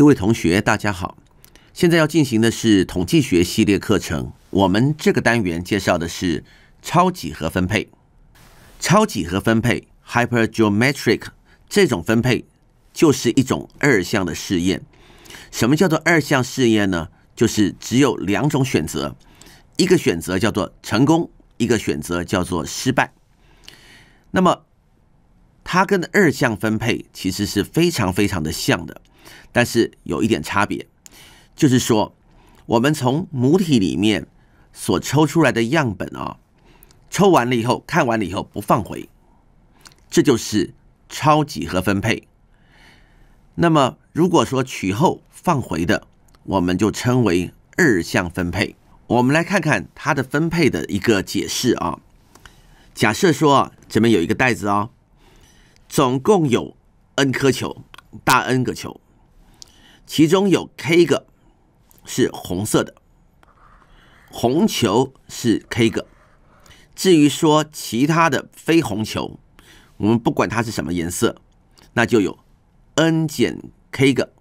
各位同学，大家好！现在要进行的是统计学系列课程。我们这个单元介绍的是超几何分配。超几何分配 （hypergeometric） 这种分配就是一种二项的试验。什么叫做二项试验呢？就是只有两种选择，一个选择叫做成功，一个选择叫做失败。那么，它跟二项分配其实是非常非常的像的。但是有一点差别，就是说，我们从母体里面所抽出来的样本啊，抽完了以后看完了以后不放回，这就是超几何分配。那么如果说取后放回的，我们就称为二项分配。我们来看看它的分配的一个解释啊。假设说这边有一个袋子哦，总共有 n 颗球，大 n 个球。其中有 k 个是红色的，红球是 k 个。至于说其他的非红球，我们不管它是什么颜色，那就有 n 减 k 个，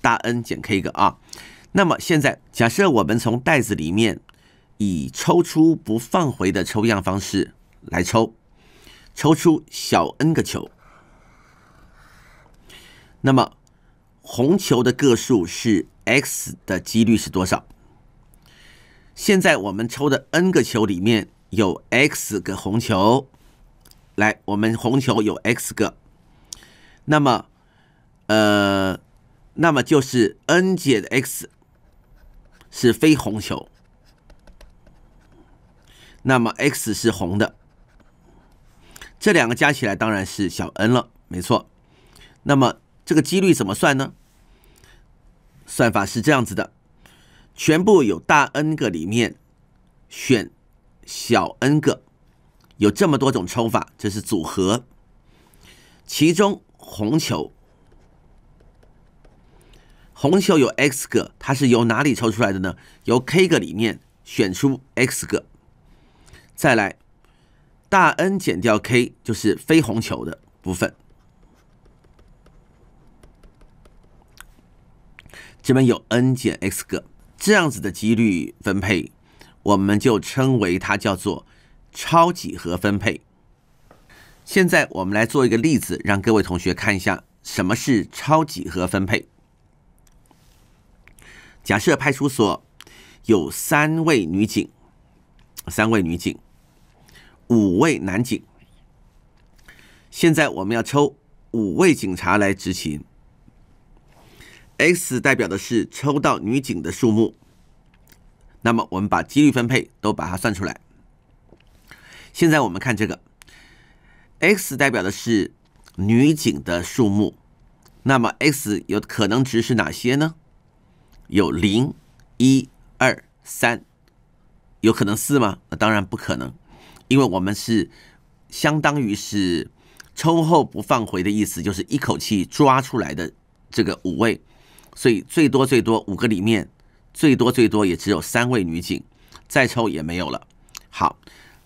大 n 减 k 个啊。那么现在假设我们从袋子里面以抽出不放回的抽样方式来抽，抽出小 n 个球，那么。红球的个数是 x 的几率是多少？现在我们抽的 n 个球里面有 x 个红球，来，我们红球有 x 个，那么，呃，那么就是 n 减 x 是非红球，那么 x 是红的，这两个加起来当然是小 n 了，没错，那么。这个几率怎么算呢？算法是这样子的：全部有大 n 个里面选小 n 个，有这么多种抽法，这是组合。其中红球红球有 x 个，它是由哪里抽出来的呢？由 k 个里面选出 x 个，再来大 n 减掉 k 就是非红球的部分。这边有 n 减 x 个这样子的几率分配，我们就称为它叫做超几何分配。现在我们来做一个例子，让各位同学看一下什么是超几何分配。假设派出所有三位女警，三位女警，五位男警。现在我们要抽五位警察来执勤。X 代表的是抽到女警的数目，那么我们把几率分配都把它算出来。现在我们看这个，X 代表的是女警的数目，那么 X 有可能值是哪些呢？有零、一、二、三，有可能四吗？那当然不可能，因为我们是相当于是抽后不放回的意思，就是一口气抓出来的这个五位。所以最多最多五个里面，最多最多也只有三位女警，再抽也没有了。好，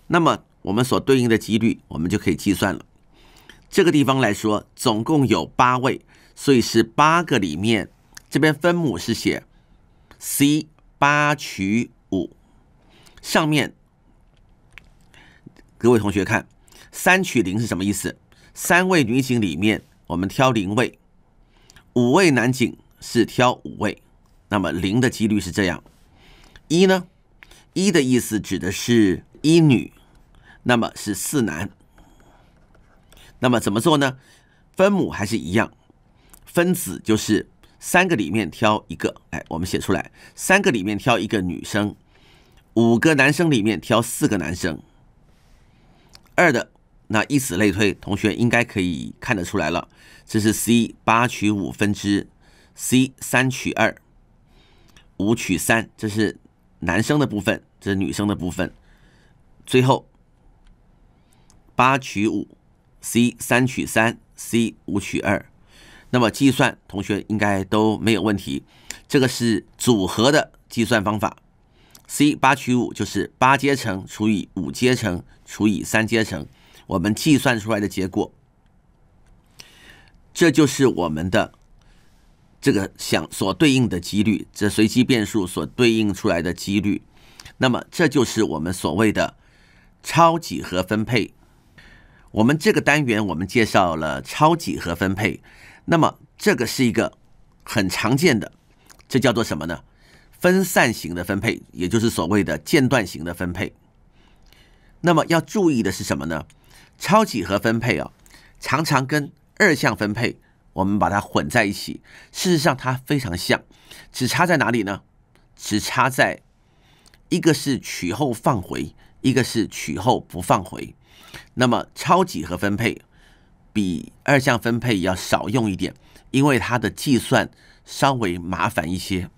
那么我们所对应的几率，我们就可以计算了。这个地方来说，总共有八位，所以是八个里面，这边分母是写 C 八取五，上面各位同学看三取零是什么意思？三位女警里面我们挑零位，五位男警。是挑五位，那么零的几率是这样。一呢？一的意思指的是，一女，那么是四男。那么怎么做呢？分母还是一样，分子就是三个里面挑一个。哎，我们写出来，三个里面挑一个女生，五个男生里面挑四个男生。二的，那以此类推，同学应该可以看得出来了，这是 C 八取五分之。C 三取二，五取三，这是男生的部分，这是女生的部分。最后八取五，C 三取三，C 五取二。那么计算，同学应该都没有问题。这个是组合的计算方法，C 八取五就是八阶乘除以五阶乘除以三阶乘，我们计算出来的结果，这就是我们的。这个想所对应的几率，这随机变数所对应出来的几率，那么这就是我们所谓的超几何分配。我们这个单元我们介绍了超几何分配，那么这个是一个很常见的，这叫做什么呢？分散型的分配，也就是所谓的间断型的分配。那么要注意的是什么呢？超几何分配啊，常常跟二项分配。我们把它混在一起，事实上它非常像，只差在哪里呢？只差在一个是取后放回，一个是取后不放回。那么超几何分配比二项分配要少用一点，因为它的计算稍微麻烦一些。